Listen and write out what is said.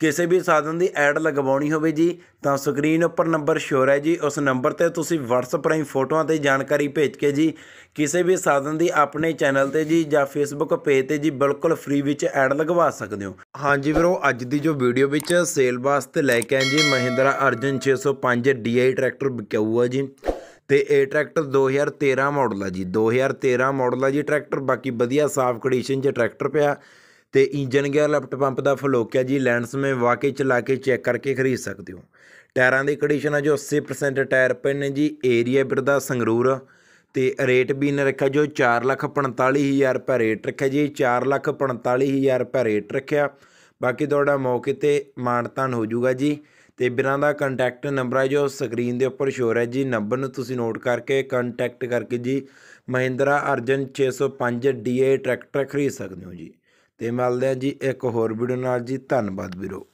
ਕਿਸੇ ਵੀ ਸਾਧਨ ਦੀ ਐਡ ਲਗਵਾਉਣੀ ਹੋਵੇ ਜੀ ਤਾਂ ਸਕਰੀਨ ਉੱਪਰ ਨੰਬਰ ਸ਼ੋਰ ਹੈ ਜੀ ਉਸ ਨੰਬਰ ਤੇ ਤੁਸੀਂ WhatsApp ਰਾਹੀਂ ਫੋਟੋਆਂ ਤੇ ਜਾਣਕਾਰੀ ਭੇਜ ਕੇ ਜੀ ਕਿਸੇ ਵੀ ਸਾਧਨ ਦੀ ਆਪਣੇ ਚੈਨਲ ਤੇ ਜੀ ਜਾਂ Facebook ਪੇਜ ਤੇ ਜੀ ਬਿਲਕੁਲ ਫ੍ਰੀ ਵਿੱਚ ਐਡ ਲਗਵਾ ਸਕਦੇ ਹੋ ਹਾਂਜੀ ਵੀਰੋ ਅੱਜ ਦੀ ਜੋ ਵੀਡੀਓ ਵਿੱਚ ਸੇਲ ਵਾਸਤੇ ਲੈ ਕੇ ਆਏ ਜੀ ਮਹਿੰਦਰਾ ਅਰਜਨ 605 DI ਟਰੈਕਟਰ ਵਿਕਾਊ ਹੈ ਜੀ ਤੇ ਇਹ ਟਰੈਕਟਰ 2013 ਮਾਡਲ ਹੈ ਜੀ 2013 ਮਾਡਲ ਹੈ ਜੀ ਟਰੈਕਟਰ ਬਾਕੀ ਵਧੀਆ ਸਾਫ਼ ਕੰਡੀਸ਼ਨ 'ਚ ਟਰੈਕਟਰ ਪਿਆ ਤੇ ਇੰਜਨ ਗੇਅਰ ਲਿਫਟ ਪੰਪ ਦਾ ਫਲੋਕਿਆ ਜੀ ਲੈਂਡ ਸਮੇਂ ਵਾਕਈ ਚਲਾ ਕੇ ਚੈੱਕ ਕਰਕੇ ਖਰੀਦ ਸਕਦੇ ਹੋ ਟਾਇਰਾਂ ਦੀ ਕੰਡੀਸ਼ਨ ਹੈ ਜੋ 80% ਟਾਇਰ ਪੈ ਨੇ ਜੀ ਏਰੀਆ ਬਿਰਦਾ ਸੰਗਰੂਰ ਤੇ ਰੇਟ ਵੀ ਨੇ ਰੱਖਿਆ ਜੋ 445000 ਰੁਪਏ ਰੇਟ ਰੱਖਿਆ ਜੀ 445000 ਰੁਪਏ ਰੇਟ ਰੱਖਿਆ ਬਾਕੀ ਤੁਹਾਡਾ ਮੌਕੇ ਤੇ ਮਾਨਤਾਨ ਹੋ ਜਾਊਗਾ ਜੀ ਤੇ ਬਿਰਾਂ ਦਾ ਕੰਟੈਕਟ ਨੰਬਰ ਹੈ ਜੋ ਸਕਰੀਨ ਦੇ ਉੱਪਰ ਸ਼ੋਅ ਹੈ ਜੀ ਨੰਬਰ ਨੂੰ ਤੁਸੀਂ ਨੋਟ ਕਰਕੇ ਕੰਟੈਕਟ ਕਰਕੇ ਜੀ ਮਹਿੰਦਰਾ ਅਰਜਨ 605 DA ਟਰੈਕਟਰ ਖਰੀਦ ਸਕਦੇ ਹੋ ਜੀ ਤੇ ਮਿਲਦੇ ਆ ਜੀ ਇੱਕ ਹੋਰ ਵੀਡੀਓ ਨਾਲ ਜੀ ਧੰਨਵਾਦ ਵੀਰੋ